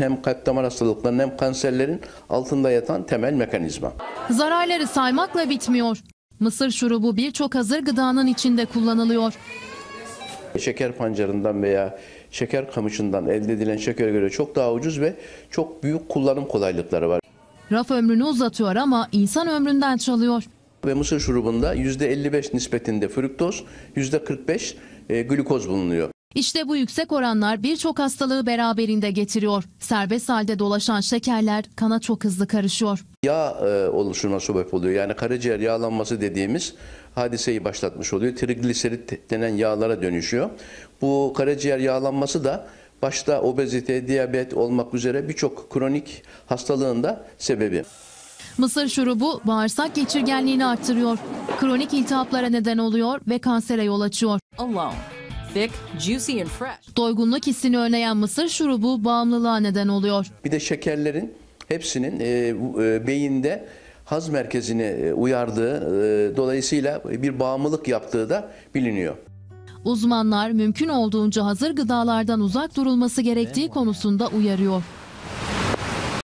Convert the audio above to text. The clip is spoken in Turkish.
hem kalp damar hastalıklarının hem kanserlerin altında yatan temel mekanizma. Zararları saymakla bitmiyor. Mısır şurubu birçok hazır gıdanın içinde kullanılıyor. Şeker pancarından veya şeker kamışından elde edilen şeker göre çok daha ucuz ve çok büyük kullanım kolaylıkları var. Raf ömrünü uzatıyor ama insan ömründen çalıyor. Ve mısır şurubunda %55 nispetinde fruktoz, %45 e, glukoz bulunuyor. İşte bu yüksek oranlar birçok hastalığı beraberinde getiriyor. Serbest halde dolaşan şekerler kana çok hızlı karışıyor. Yağ e, oluşuna sebep oluyor. Yani karaciğer yağlanması dediğimiz hadiseyi başlatmış oluyor. Trigliserit denen yağlara dönüşüyor. Bu karaciğer yağlanması da başta obezite, diyabet olmak üzere birçok kronik hastalığında sebebi. Mısır şurubu bağırsak geçirgenliğini arttırıyor. Kronik iltihaplara neden oluyor ve kansere yol açıyor. Allah'ım. Thick, juicy and fresh. Doygunluk hissini önleyen mısır şurubu bağımlılığa neden oluyor. Bir de şekerlerin hepsinin e, e, beyinde haz merkezini e, uyardığı, e, dolayısıyla bir bağımlılık yaptığı da biliniyor. Uzmanlar mümkün olduğunca hazır gıdalardan uzak durulması gerektiği konusunda uyarıyor.